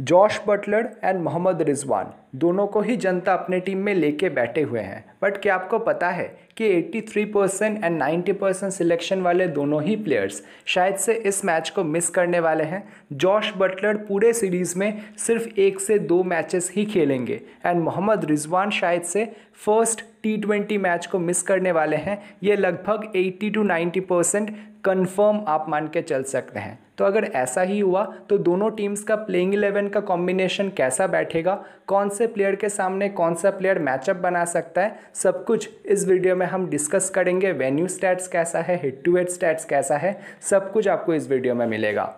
Josh Buttler and Mohammad Rizwan दोनों को ही जनता अपने टीम में लेके बैठे हुए हैं बट क्या आपको पता है कि 83 परसेंट एंड 90 परसेंट सिलेक्शन वाले दोनों ही प्लेयर्स शायद से इस मैच को मिस करने वाले हैं जॉश बटलर पूरे सीरीज़ में सिर्फ एक से दो मैचेस ही खेलेंगे एंड मोहम्मद रिजवान शायद से फर्स्ट टी ट्वेंटी मैच को मिस करने वाले हैं ये लगभग 80 टू 90 परसेंट कन्फर्म आप मान के चल सकते हैं तो अगर ऐसा ही हुआ तो दोनों टीम्स का प्लेइंग इलेवन का कॉम्बिनेशन कैसा बैठेगा कौन से प्लेयर के सामने कौन सा प्लेयर मैचअप बना सकता है सब कुछ इस वीडियो में हम डिस्कस करेंगे वेन्यू स्टैट्स कैसा है हिट टू हिट स्टैट्स कैसा है सब कुछ आपको इस वीडियो में मिलेगा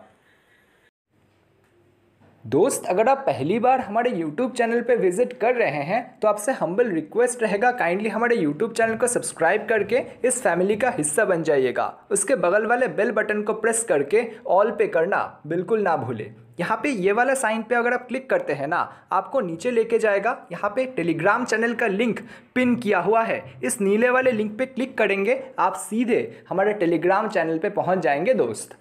दोस्त अगर आप पहली बार हमारे YouTube चैनल पे विजिट कर रहे हैं तो आपसे हम्बल रिक्वेस्ट रहेगा काइंडली हमारे YouTube चैनल को सब्सक्राइब करके इस फैमिली का हिस्सा बन जाइएगा उसके बगल वाले बेल बटन को प्रेस करके ऑल पे करना बिल्कुल ना भूले यहाँ पे ये वाला साइन पे अगर आप क्लिक करते हैं ना आपको नीचे लेके जाएगा यहाँ पे टेलीग्राम चैनल का लिंक पिन किया हुआ है इस नीले वाले लिंक पे क्लिक करेंगे आप सीधे हमारे टेलीग्राम चैनल पे पहुँच जाएंगे दोस्त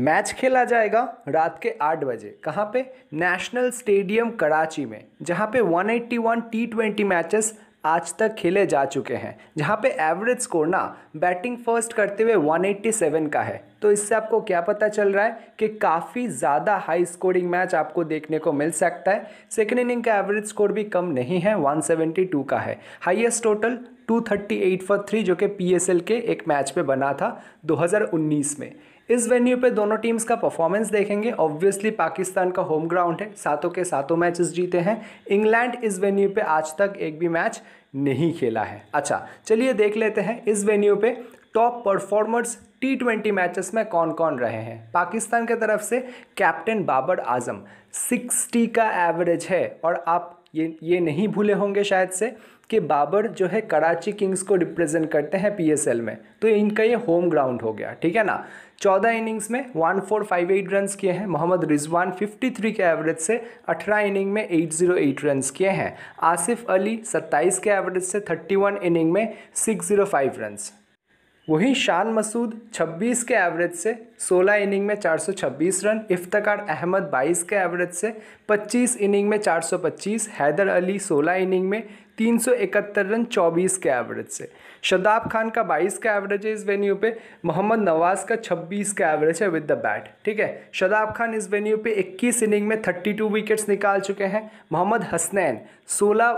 मैच खेला जाएगा रात के आठ बजे कहाँ पे नेशनल स्टेडियम कराची में जहाँ पे 181 टी ट्वेंटी मैचेस आज तक खेले जा चुके हैं जहाँ पे एवरेज स्कोर ना बैटिंग फर्स्ट करते हुए 187 का है तो इससे आपको क्या पता चल रहा है कि काफ़ी ज़्यादा हाई स्कोरिंग मैच आपको देखने को मिल सकता है सेकेंड इनिंग का एवरेज स्कोर भी कम नहीं है 172 का है हाईएस्ट टोटल 238 फॉर थ्री जो कि पीएसएल के एक मैच पे बना था 2019 में इस वेन्यू पे दोनों टीम्स का परफॉर्मेंस देखेंगे ऑब्वियसली पाकिस्तान का होम ग्राउंड है सातों के सातों मैचेस जीते हैं इंग्लैंड इस वेन्यू पे आज तक एक भी मैच नहीं खेला है अच्छा चलिए देख लेते हैं इस वेन्यू पे top performers T twenty matches में कौन कौन रहे हैं पाकिस्तान की तरफ से कैप्टन बाबर आजम सिक्सटी का एवरेज है और आप ये ये नहीं भूले होंगे शायद से कि बाबर जो है कराची किंग्स को रिप्रेजेंट करते हैं पीएसएल में तो इनका ये होम ग्राउंड हो गया ठीक है ना चौदह इनिंग्स में one four five eight run किए हैं मोहम्मद रिजवान फिफ्टी थ्री के एवरेज से अठारह इनिंग में एट जीरो एट रन किए हैं आसिफ अली सत्ताईस के एवरेज से थर्टी वन इनिंग में सिक्स जीरो फाइव रन्स वहीं शान मसूद 26 के एवरेज से 16 इनिंग में 426 रन इफ्तार अहमद 22 के एवरेज से 25 इनिंग में 425 हैदर अली 16 इनिंग में 371 रन 24 के एवरेज से शदाब खान का 22 का एवरेज है इस वेन्यू पे मोहम्मद नवाज का 26 का एवरेज है विद द बैट ठीक है शदाब खान इस वेन्यू पे 21 इनिंग में 32 विकेट्स निकाल चुके हैं मोहम्मद हसनैन 16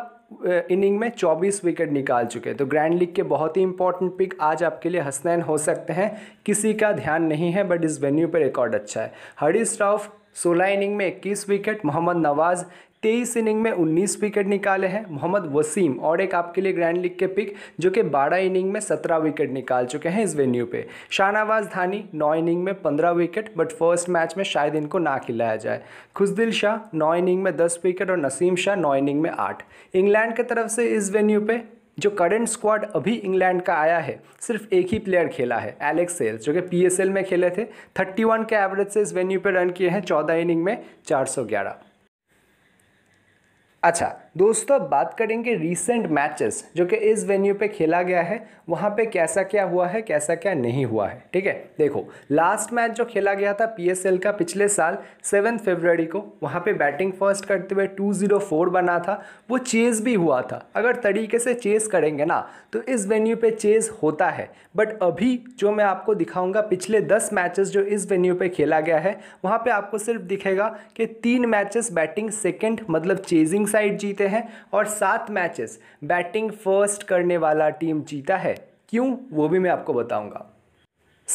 इनिंग में 24 विकेट निकाल चुके हैं तो ग्रैंड लीग के बहुत ही इंपॉर्टेंट पिक आज आपके लिए हसनैन हो सकते हैं किसी का ध्यान नहीं है बट इस वेन्यू पर रिकॉर्ड अच्छा है हरीश राउफ सोलह इनिंग में इक्कीस विकेट मोहम्मद नवाज़ तेईस इनिंग में उन्नीस विकेट निकाले हैं मोहम्मद वसीम और एक आपके लिए ग्रैंड लीग के पिक जो कि बारह इनिंग में सत्रह विकेट निकाल चुके हैं इस वेन्यू पे शाहनवाज धानी नौ इनिंग में पंद्रह विकेट बट फर्स्ट मैच में शायद इनको ना खिलाया जाए खुशदिल शाह नौ इनिंग में दस विकेट और नसीम शाह नौ इनिंग में आठ इंग्लैंड की तरफ से इस वेन्यू पे जो करंट स्क्वाड अभी इंग्लैंड का आया है सिर्फ एक ही प्लेयर खेला है एलेक्स सेल्स जो कि पीएसएल में खेले थे 31 के एवरेज से इस वेन्यू पे रन किए हैं 14 इनिंग में 411 Chao, दोस्तों अब बात करेंगे रिसेंट मैचेस जो कि इस वेन्यू पे खेला गया है वहाँ पे कैसा क्या हुआ है कैसा क्या नहीं हुआ है ठीक है देखो लास्ट मैच जो खेला गया था पीएसएल का पिछले साल सेवन फरवरी को वहाँ पे बैटिंग फर्स्ट करते हुए टू जीरो फोर बना था वो चेज़ भी हुआ था अगर तरीके से चेज़ करेंगे ना तो इस वेन्यू पर चेज़ होता है बट अभी जो मैं आपको दिखाऊँगा पिछले दस मैचेस जो इस वेन्यू पर खेला गया है वहाँ पर आपको सिर्फ दिखेगा कि तीन मैचेस बैटिंग सेकेंड मतलब चेजिंग साइड जीते जीते हैं और सात मैचेस बैटिंग फर्स्ट करने वाला टीम जीता है क्यों वो भी मैं आपको बताऊंगा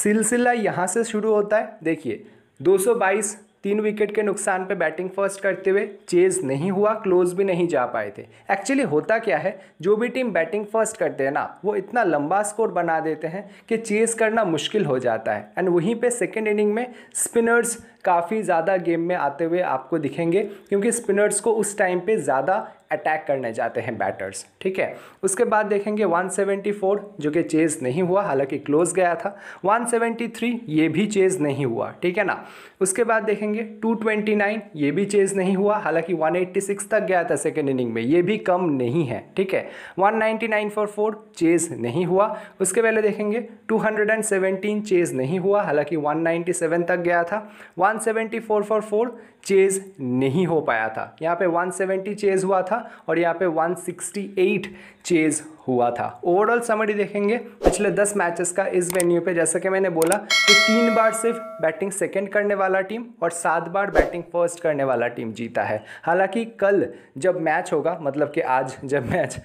सिलसिला यहाँ से शुरू होता है देखिए 222 तीन विकेट के नुकसान पे बैटिंग फर्स्ट करते हुए चेज नहीं हुआ क्लोज भी नहीं जा पाए थे एक्चुअली होता क्या है जो भी टीम बैटिंग फर्स्ट करते हैं ना वो इतना लंबा स्कोर बना देते हैं कि चेज करना मुश्किल हो जाता है एंड वहीं पे सेकेंड इनिंग में स्पिनर्स काफ़ी ज़्यादा गेम में आते हुए आपको दिखेंगे क्योंकि स्पिनर्स को उस टाइम पे ज़्यादा अटैक करने जाते हैं बैटर्स ठीक है उसके बाद देखेंगे 174 जो कि चेज़ नहीं हुआ हालांकि क्लोज गया था 173 ये भी चेज़ नहीं हुआ ठीक है ना उसके बाद देखेंगे 229 ये भी चेज़ नहीं हुआ हालांकि 186 तक गया था सेकेंड इनिंग में ये भी कम नहीं है ठीक है 199 फॉर फोर चेज़ नहीं हुआ उसके पहले देखेंगे 217 चेज़ नहीं हुआ हालांकि 197 तक गया था 174 फॉर फोर चेज़ नहीं हो पाया था यहाँ पे 170 चेज़ हुआ था और यहाँ पे 168 चेज़ हुआ था ओवरऑल समरी देखेंगे पिछले 10 मैचेस का इस वेन्यू पे जैसा कि मैंने बोला कि तीन बार सिर्फ बैटिंग सेकंड करने वाला टीम और सात बार बैटिंग फर्स्ट करने वाला टीम जीता है हालांकि कल जब मैच होगा मतलब कि आज जब मैच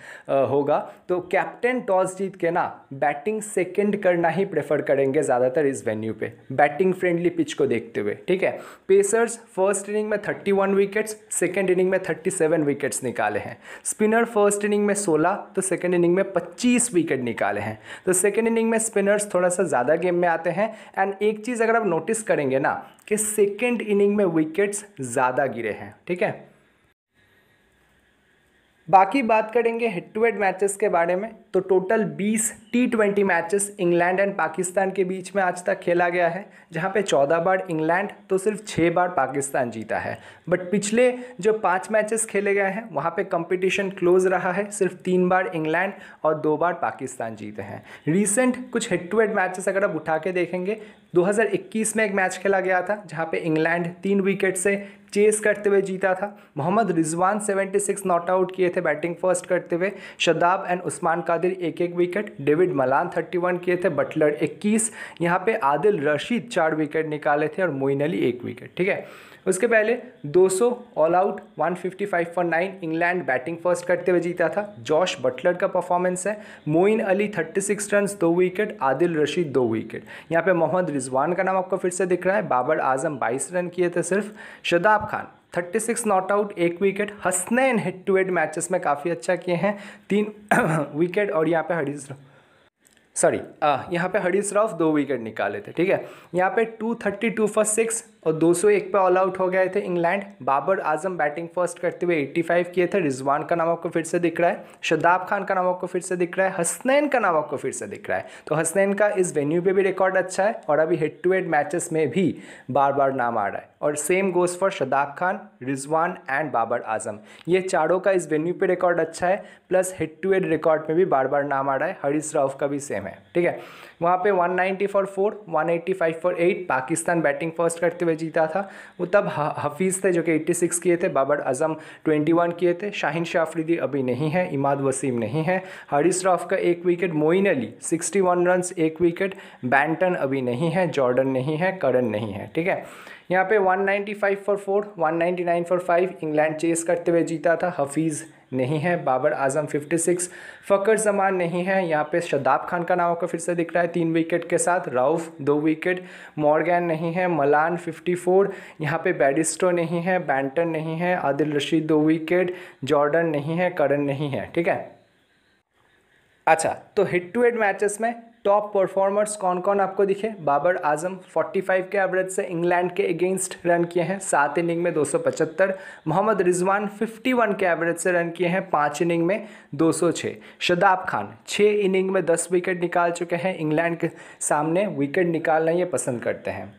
होगा तो कैप्टन टॉस जीत के ना बैटिंग सेकेंड करना ही प्रेफर करेंगे ज़्यादातर इस वेन्यू पर बैटिंग फ्रेंडली पिच को देखते हुए ठीक है पेसर्स फर्स्ट फर्स्ट इनिंग में 31 विकेट्स सेकेंड इनिंग में 37 विकेट्स निकाले हैं स्पिनर फर्स्ट इनिंग में 16 तो सेकेंड इनिंग में 25 विकेट निकाले हैं तो सेकेंड इनिंग में स्पिनर्स थोड़ा सा ज़्यादा गेम में आते हैं एंड एक चीज़ अगर आप नोटिस करेंगे ना कि सेकेंड इनिंग में विकेट्स ज़्यादा गिरे हैं ठीक है बाकी बात करेंगे हेड टू हेड मैचेस के बारे में तो total 20 T twenty matches England and Pakistan के बीच में आज तक खेला गया है जहाँ पे 14 बार इंग्लैंड तो सिर्फ 6 बार पाकिस्तान जीता है बट पिछले जो पांच मैचेस खेले गए हैं वहाँ पे कंपटीशन क्लोज रहा है सिर्फ तीन बार इंग्लैंड और दो बार पाकिस्तान जीते हैं रिसेंट कुछ हेड टू हेड मैचेस अगर आप उठा के देखेंगे 2021 में एक मैच खेला गया था जहाँ पे इंग्लैंड तीन विकेट से चेस करते हुए जीता था मोहम्मद रिजवान 76 नॉट आउट किए थे बैटिंग फर्स्ट करते हुए शदाब एंड उस्मान कादिर कादिर एक एक विकेट डेविड मलान 31 किए थे बटलर 21 यहाँ पे आदिल रशीद चार विकेट निकाले थे और मोइन अली एक विकेट ठीक है उसके पहले 200 all out 155 for nine England batting first करते हुए जीता था जॉश बटलर का परफॉर्मेंस है मोइन अली 36 सिक्स रन दो विकेट आदिल रशीद दो विकेट यहाँ पे मोहम्मद रिजवान का नाम आपको फिर से दिख रहा है बाबर आजम 22 रन किए थे सिर्फ Shadab Khan thirty six not out एक wicket in head to head matches में काफ़ी अच्छा किए हैं तीन विकेट और यहाँ पे हरीश सॉरी यहाँ पे हरीश रॉफ दो विकेट निकाले थे ठीक है यहाँ पे two thirty two first six और 201 पे ऑल आउट हो गए थे England Babar Azam batting first करते हुए 85 किए थे रिजवान का नाम आपको फिर से दिख रहा है शदाब खान का नाम आपको फिर से दिख रहा है हसनैन का नाम आपको फिर से दिख रहा है तो हसनैन का इस वेन्यू पे भी रिकॉर्ड अच्छा है और अभी हेड टू हेड मैचेस में भी बार बार नाम आ रहा है और same goes for Shadab Khan Rizwan and Babar Azam ये चारों का इस वेन्यू पे रिकॉर्ड अच्छा है plus head to head record में भी बार बार नाम आ रहा है हरीश राउ का भी सेम है ठीक है वहाँ पे one for four five for eight Pakistan batting first करते हुए जीता था वो तब हफीज़ थे जो कि 86 किए थे बाबर अजम 21 किए थे शाहिन शाह अभी नहीं है इमाद वसीम नहीं है हारिस रॉफ का एक विकेट मोइन अली 61 रन एक विकेट बैंटन अभी नहीं है जॉर्डन नहीं है करन नहीं है ठीक है यहाँ पे 195 for four 199 for five England chase करते हुए जीता था हफीज़ नहीं है बाबर आजम 56 फ़कर जमान नहीं है यहाँ पे शदाब खान का नाम आपको फिर से दिख रहा है तीन विकेट के साथ राउफ दो विकेट मॉर्गन नहीं है मलान 54 यहाँ पे बैडिस्टो नहीं है बैंटन नहीं है आदिल रशीद दो विकेट जॉर्डन नहीं है करण नहीं है ठीक है अच्छा तो हिट टू हेड मैचेस में टॉप परफॉर्मर्स कौन कौन आपको दिखे बाबर आजम 45 के एवरेज से इंग्लैंड के अगेंस्ट रन किए हैं सात इनिंग में 275 मोहम्मद रिजवान 51 के एवरेज से रन किए हैं पाँच इनिंग में 206 शदाब खान छः इनिंग में 10 विकेट निकाल चुके हैं इंग्लैंड के सामने विकेट निकालना ये पसंद करते हैं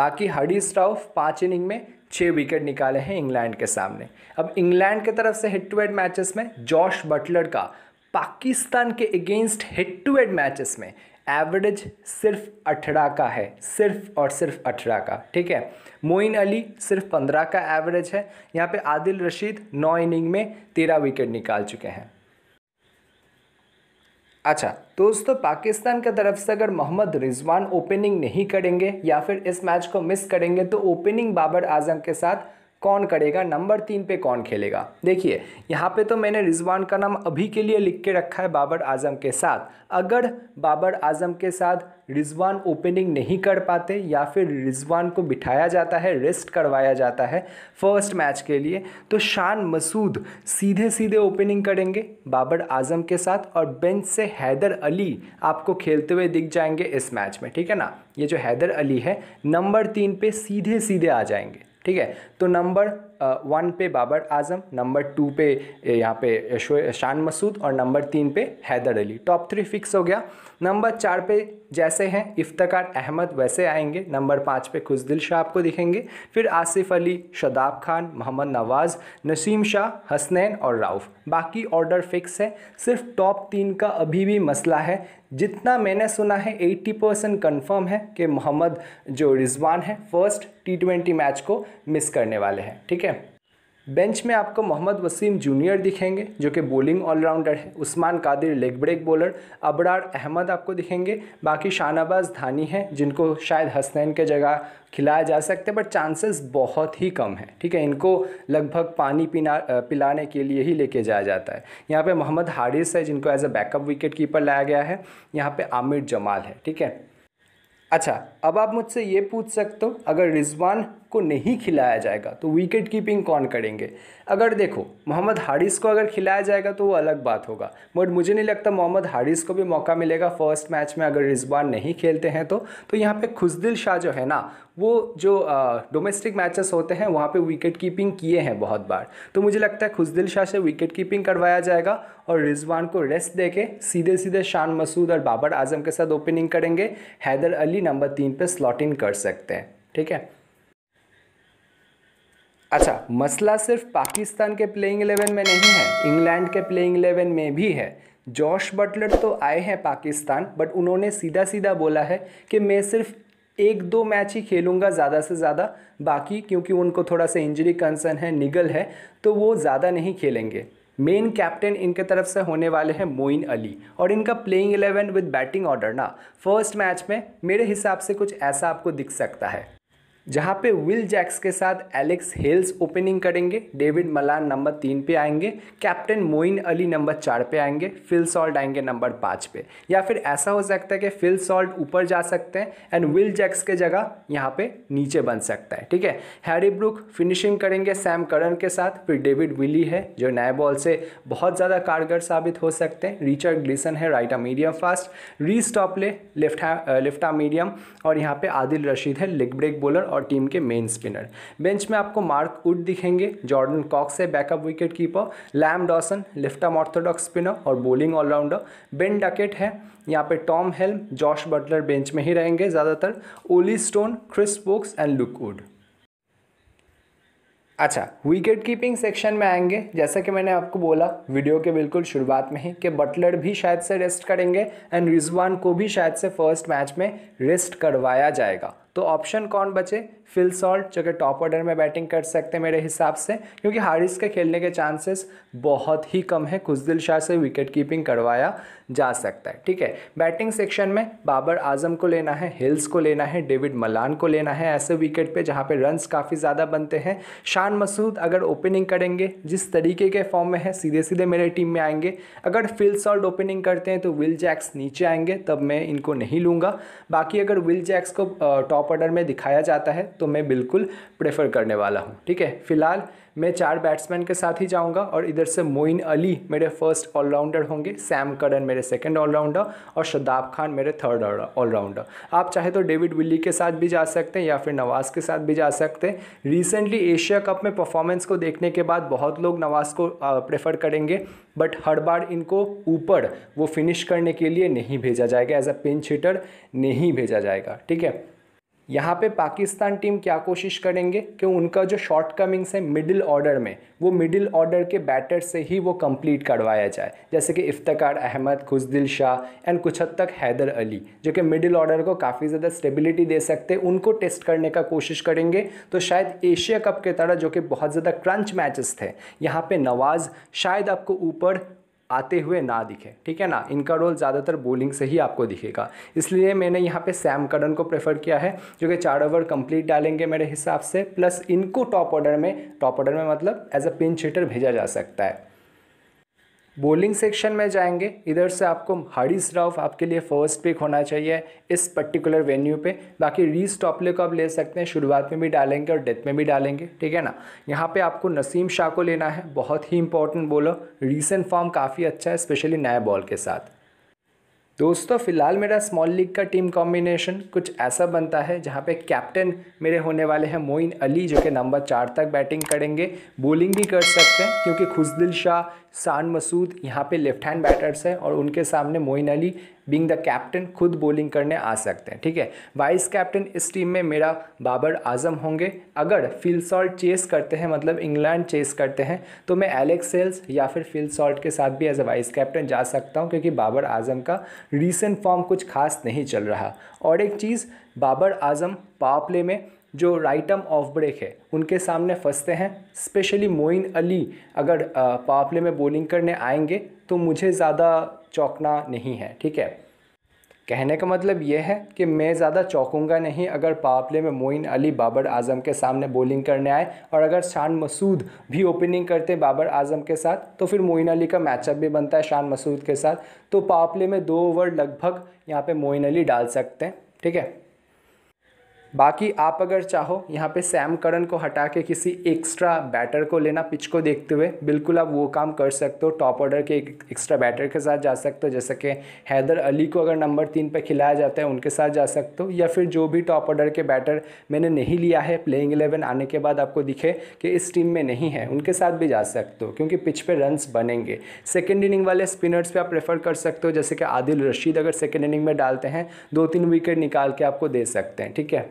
बाकी हरी राउफ पाँच इनिंग में छः विकेट निकाले हैं इंग्लैंड के सामने अब इंग्लैंड की तरफ से हिट टू हेड मैचेस में जॉश बटलर का पाकिस्तान के against head to head matches में एवरेज सिर्फ अठारह का है सिर्फ और सिर्फ अठारह का ठीक है मोइन अली सिर्फ पंद्रह का एवरेज है यहाँ पे आदिल रशीद नौ इनिंग में तेरह विकेट निकाल चुके हैं अच्छा दोस्तों पाकिस्तान की तरफ से अगर मोहम्मद रिजवान ओपनिंग नहीं करेंगे या फिर इस मैच को मिस करेंगे तो ओपनिंग बाबर आजम के साथ कौन करेगा नंबर तीन पे कौन खेलेगा देखिए यहाँ पे तो मैंने रिजवान का नाम अभी के लिए लिख के रखा है बाबर आजम के साथ अगर बाबर आजम के साथ रिजवान ओपनिंग नहीं कर पाते या फिर रिजवान को बिठाया जाता है रेस्ट करवाया जाता है फर्स्ट मैच के लिए तो शान मसूद सीधे सीधे ओपनिंग करेंगे बाबर आजम के साथ और बेंच से हैदर अली आपको खेलते हुए दिख जाएंगे इस मैच में ठीक है ना ये जो हैदर अली है नंबर तीन पे सीधे सीधे आ जाएंगे ठीक है तो नंबर वन पे बाबर आजम नंबर टू पे यहाँ पे शान मसूद और नंबर तीन पे Haider Ali top three fix हो गया नंबर चार पे जैसे हैं इफ्तकार अहमद वैसे आएंगे नंबर पाँच पे खुशदिल शाह आपको दिखेंगे फिर आसिफ अली शदाब खान मोहम्मद नवाज़ नसीम शाह हसनैन और राउफ बाकी ऑर्डर फिक्स है सिर्फ टॉप तीन का अभी भी मसला है जितना मैंने सुना है 80 परसेंट कन्फर्म है कि मोहम्मद जो रिजवान है फर्स्ट टी ट्वेंटी मैच को मिस करने वाले हैं ठीक है बेंच में आपको मोहम्मद वसीम जूनियर दिखेंगे जो कि बॉलिंग ऑलराउंडर है Usman Qadir leg break bowler Abrar Ahmed आपको दिखेंगे बाकी शाहनवाज धानी हैं जिनको शायद हसनैन के जगह खिलाया जा सकते हैं बट चांसेस बहुत ही कम है ठीक है इनको लगभग पानी पीना पिलाने के लिए ही लेके जाया जाता है यहाँ पे मोहम्मद हारिस है जिनको as a backup wicket keeper लाया गया है यहाँ पे आमिर जमाल है ठीक है अच्छा अब आप मुझसे ये पूछ सकते हो अगर रिजवान को नहीं खिलाया जाएगा तो विकेट कीपिंग कौन करेंगे अगर देखो मोहम्मद हारिस को अगर खिलाया जाएगा तो वो अलग बात होगा बट मुझे नहीं लगता मोहम्मद हारिस को भी मौका मिलेगा फर्स्ट मैच में अगर रिजबान नहीं खेलते हैं तो तो यहाँ पे खुशदिल शाह जो है ना वो जो डोमेस्टिक मैचेस होते हैं वहाँ पे विकेट कीपिंग किए हैं बहुत बार तो मुझे लगता है खुशदिल शाह से विकेट कीपिंग करवाया जाएगा और रिजवान को रेस्ट दे के सीधे सीधे शान मसूद और बाबर आजम के साथ ओपनिंग करेंगे हैदर अली नंबर तीन पर स्लॉट इन कर सकते हैं ठीक है अच्छा मसला सिर्फ पाकिस्तान के प्लेइंग एलेवन में नहीं है इंग्लैंड के प्लेइंग एलेवन में भी है जॉश बटलर तो आए हैं पाकिस्तान बट उन्होंने सीधा सीधा बोला है कि मैं सिर्फ एक दो मैच ही खेलूंगा ज़्यादा से ज़्यादा बाकी क्योंकि उनको थोड़ा सा इंजरी कंसर्न है निगल है तो वो ज़्यादा नहीं खेलेंगे मेन कैप्टन इनके तरफ से होने वाले हैं मोइन अली और इनका playing eleven with batting order ना फर्स्ट मैच में मेरे हिसाब से कुछ ऐसा आपको दिख सकता है जहां पे विल जैक्स के साथ एलेक्स हेल्स ओपनिंग करेंगे डेविड मलान नंबर तीन पे आएंगे कैप्टन मोइन अली नंबर चार पे आएंगे फिल सॉल्ट आएंगे नंबर पाँच पे या फिर ऐसा हो सकता है कि फिल सॉल्ट ऊपर जा सकते हैं एंड विल जैक्स के जगह यहाँ पे नीचे बन सकता है ठीक है हैरी ब्रुक फिनिशिंग करेंगे सैम करन के साथ फिर डेविड विली है जो नए बॉल से बहुत ज़्यादा कारगर साबित हो सकते हैं रिचर्ड ग्लिसन है राइट आ मीडियम फास्ट री स्टॉपले लेफ्ट लेफ्ट आ मीडियम और यहाँ पर आदिल रशीद है लेग ब्रेक बॉलर और और टीम के मेन स्पिनर बेंच में आपको मार्क उड दिखेंगे जॉर्डन कॉक्स है backup wicket keeper Liam Dawson left arm orthodox spinner और बॉलिंग ऑलराउंडर बेन डकेट है यहाँ पे Tom Helm Josh Buttler bench में ही रहेंगे ज़्यादातर Olly Stone Chris Woakes and Luke Wood अच्छा विकेट कीपिंग सेक्शन में आएंगे जैसा कि मैंने आपको बोला वीडियो के बिल्कुल शुरुआत में ही कि बटलर भी शायद से रेस्ट करेंगे एंड रिजवान को भी शायद से फर्स्ट मैच में रेस्ट करवाया जाएगा तो ऑप्शन कौन बचे फिल सॉल्ट जो कि टॉप ऑर्डर में बैटिंग कर सकते हैं मेरे हिसाब से क्योंकि हारिस के खेलने के चांसेस बहुत ही कम है कुछ दिल शाह से विकेट कीपिंग करवाया जा सकता है ठीक है बैटिंग सेक्शन में बाबर आजम को लेना है हिल्स को लेना है डेविड मलान को लेना है ऐसे विकेट पे जहाँ पे रन्स काफ़ी ज़्यादा बनते हैं शान मसूद अगर ओपनिंग करेंगे जिस तरीके के फॉर्म में है सीधे सीधे मेरे टीम में आएंगे अगर फिल सॉल्ट ओपनिंग करते हैं तो विल जैक्स नीचे आएंगे तब मैं इनको नहीं लूँगा बाकी अगर विल जैक्स को टॉप ऑर्डर में दिखाया जाता है तो मैं बिल्कुल प्रेफर करने वाला हूँ ठीक है फिलहाल मैं चार बैट्समैन के साथ ही जाऊँगा और इधर से मोइन अली मेरे फर्स्ट ऑलराउंडर होंगे सैम करन मेरे सेकेंड ऑलराउंडर और शदाब खान मेरे थर्ड ऑलराउंडर आप चाहे तो डेविड विली के साथ भी जा सकते हैं या फिर नवाज़ के साथ भी जा सकते हैं रिसेंटली एशिया कप में परफॉर्मेंस को देखने के बाद बहुत लोग नवाज़ को प्रेफर करेंगे बट हर बार इनको ऊपर वो फिनिश करने के लिए नहीं भेजा जाएगा एज अ पिंच हिटर नहीं भेजा जाएगा ठीक है यहाँ पे पाकिस्तान टीम क्या कोशिश करेंगे कि उनका जो शॉर्ट कमिंग्स है मिडिल ऑर्डर में वो मिडिल ऑर्डर के बैटर से ही वो कंप्लीट करवाया जाए जैसे कि इफ्तार अहमद खुजदिल शाह एंड कुछ हद तक हैदर अली जो कि मिडिल ऑर्डर को काफ़ी ज़्यादा स्टेबिलिटी दे सकते हैं उनको टेस्ट करने का कोशिश करेंगे तो शायद एशिया कप के तरह जो कि बहुत ज़्यादा क्रंच मैचेस थे यहाँ पर नवाज़ शायद आपको ऊपर आते हुए ना दिखे ठीक है ना इनका रोल ज़्यादातर बॉलिंग से ही आपको दिखेगा इसलिए मैंने यहाँ पे सैम करन को प्रेफर किया है जो कि चार ओवर कंप्लीट डालेंगे मेरे हिसाब से प्लस इनको टॉप ऑर्डर में टॉप ऑर्डर में मतलब एज अ पिन हिटर भेजा जा सकता है बॉलिंग सेक्शन में जाएंगे इधर से आपको हरीश राव आपके लिए फर्स्ट पिक होना चाहिए इस पर्टिकुलर वेन्यू पे बाकी रीस टॉपले को आप ले सकते हैं शुरुआत में भी डालेंगे और डेथ में भी डालेंगे ठीक है ना यहाँ पे आपको नसीम शाह को लेना है बहुत ही इंपॉर्टेंट बोलो रिसेंट फॉर्म काफ़ी अच्छा है स्पेशली नए बॉल के साथ दोस्तों फिलहाल मेरा स्मॉल लीग का टीम कॉम्बिनेशन कुछ ऐसा बनता है जहाँ पे कैप्टन मेरे होने वाले हैं मोइन अली जो कि नंबर चार तक बैटिंग करेंगे बॉलिंग भी कर सकते हैं क्योंकि खुशदिल शाह शान मसूद यहाँ पे लेफ्ट हैंड बैटर्स हैं और उनके सामने Moeen Ali being the captain खुद बॉलिंग करने आ सकते हैं ठीक है वाइस कैप्टन इस टीम में मेरा बाबर आजम होंगे अगर फिल सॉल्ट चेस करते हैं मतलब इंग्लैंड चेस करते हैं तो मैं एलेक्स सेल्स या फिर फिल सॉल्ट के साथ भी एज अ वाइस कैप्टन जा सकता हूँ क्योंकि बाबर आजम का रिसेंट फॉर्म कुछ खास नहीं चल रहा और एक चीज़ बाबर आजम पावर प्ले में जो राइटम ऑफ ब्रेक है उनके सामने फंसते हैं स्पेशली मोइन अली अगर पापले में बॉलिंग करने आएंगे तो मुझे ज़्यादा चौंकना नहीं है ठीक है कहने का मतलब यह है कि मैं ज़्यादा चौंकूंगा नहीं अगर पापले में मोइन अली बाबर आजम के सामने बॉलिंग करने आए और अगर शान मसूद भी ओपनिंग करते बाबर आजम के साथ तो फिर मोइन अली का मैचअप भी बनता है शान मसूद के साथ तो पापले में दो ओवर लगभग यहाँ पर मोइन अली डाल सकते हैं ठीक है बाकी आप अगर चाहो यहाँ पे सैम करन को हटा के किसी एक्स्ट्रा बैटर को लेना पिच को देखते हुए बिल्कुल आप वो काम कर सकते हो टॉप ऑर्डर के एक एक्स्ट्रा बैटर के साथ जा सकते हो जैसे कि हैदर अली को अगर नंबर तीन पर खिलाया जाता है उनके साथ जा सकते हो या फिर जो भी टॉप ऑर्डर के बैटर मैंने नहीं लिया है प्लेइंग एलेवन आने के बाद आपको दिखे कि इस टीम में नहीं है उनके साथ भी जा सकते हो क्योंकि पिच पर रनस बनेंगे सेकेंड इनिंग वाले स्पिनर्स पर आप प्रेफर कर सकते हो जैसे कि आदिल रशीद अगर सेकेंड इनिंग में डालते हैं दो तीन विकेट निकाल के आपको दे सकते हैं ठीक है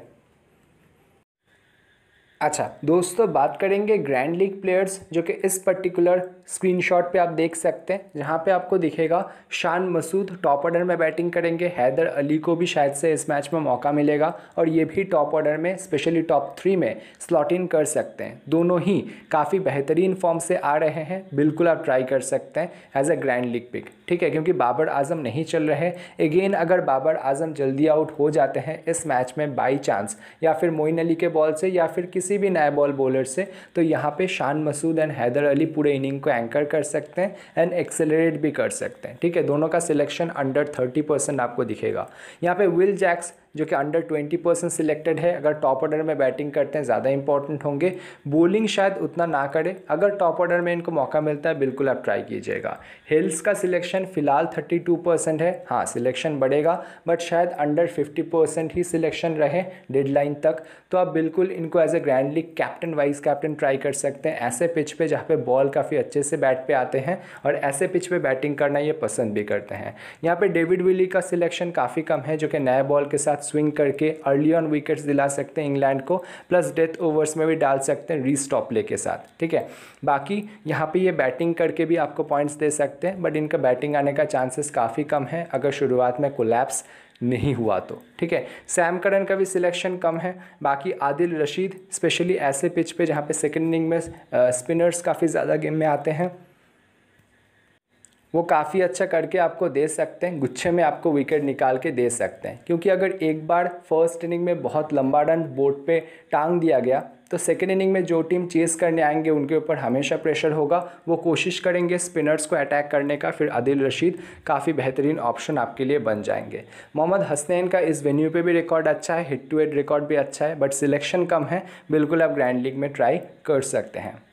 अच्छा दोस्तों बात करेंगे ग्रैंड लीग प्लेयर्स जो कि इस पर्टिकुलर स्क्रीनशॉट पे आप देख सकते हैं जहाँ पे आपको दिखेगा शान मसूद टॉप ऑर्डर में बैटिंग करेंगे हैदर अली को भी शायद से इस मैच में मौका मिलेगा और ये भी टॉप ऑर्डर में स्पेशली टॉप थ्री में स्लॉट इन कर सकते हैं दोनों ही काफ़ी बेहतरीन फॉर्म से आ रहे हैं बिल्कुल आप ट्राई कर सकते हैं as a grand league pick ठीक है क्योंकि बाबर आजम नहीं चल रहे अगेन अगर बाबर आजम जल्दी आउट हो जाते हैं इस मैच में बाई चांस या फिर मोइन अली के बॉल से या फिर किसी भी नए बॉल बॉलर से तो यहाँ पर शान मसूद एंड हैदर अली पूरे इनिंग को एंकर कर सकते हैं एंड एक्सेलरेट भी कर सकते हैं ठीक है दोनों का सिलेक्शन अंडर थर्टी परसेंट आपको दिखेगा यहाँ पे विल जैक्स जो कि अंडर ट्वेंटी परसेंट सिलेक्टेड है अगर टॉप ऑर्डर में बैटिंग करते हैं ज़्यादा इंपॉर्टेंट होंगे बोलिंग शायद उतना ना करे अगर टॉप ऑर्डर में इनको मौका मिलता है बिल्कुल आप ट्राई कीजिएगा हिल्स का सिलेक्शन फ़िलहाल थर्टी टू परसेंट है हाँ सिलेक्शन बढ़ेगा बट शायद अंडर फिफ्टी परसेंट ही सिलेक्शन रहे डेडलाइन तक तो आप बिल्कुल इनको as a grand league captain vice captain try कर सकते हैं ऐसे पिच पर जहाँ पर बॉल काफ़ी अच्छे से बैट पर आते हैं और ऐसे पिच पर बैटिंग करना ये पसंद भी करते हैं यहाँ पर डेविड विली का सिलेक्शन काफ़ी कम है जो कि नए बॉल के साथ साथ स्विंग करके अर्ली ऑन विकेट्स दिला सकते हैं इंग्लैंड को प्लस डेथ ओवर्स में भी डाल सकते हैं री स्टॉप ले के साथ ठीक है बाकी यहाँ पे ये बैटिंग करके भी आपको पॉइंट्स दे सकते हैं बट इनका बैटिंग आने का चांसेस काफ़ी कम है अगर शुरुआत में कोलैप्स नहीं हुआ तो ठीक है सैम करन का भी सिलेक्शन कम है बाकी आदिल रशीद स्पेशली ऐसे पिच पे जहाँ पे सेकेंड इनिंग में स्पिनर्स काफ़ी ज़्यादा गेम में आते हैं वो काफ़ी अच्छा करके आपको दे सकते हैं गुच्छे में आपको विकेट निकाल के दे सकते हैं क्योंकि अगर एक बार फर्स्ट इनिंग में बहुत लंबा रन बोर्ड पे टांग दिया गया तो सेकेंड इनिंग में जो टीम चेस करने आएंगे उनके ऊपर हमेशा प्रेशर होगा वो कोशिश करेंगे स्पिनर्स को अटैक करने का फिर आदिल रशीद काफ़ी बेहतरीन ऑप्शन आपके लिए बन जाएंगे मोहम्मद हसनैन का इस वेन्यू पे भी रिकॉर्ड अच्छा है हिट टू हेड रिकॉर्ड भी अच्छा है बट सिलेक्शन कम है बिल्कुल आप ग्रैंड लीग में ट्राई कर सकते हैं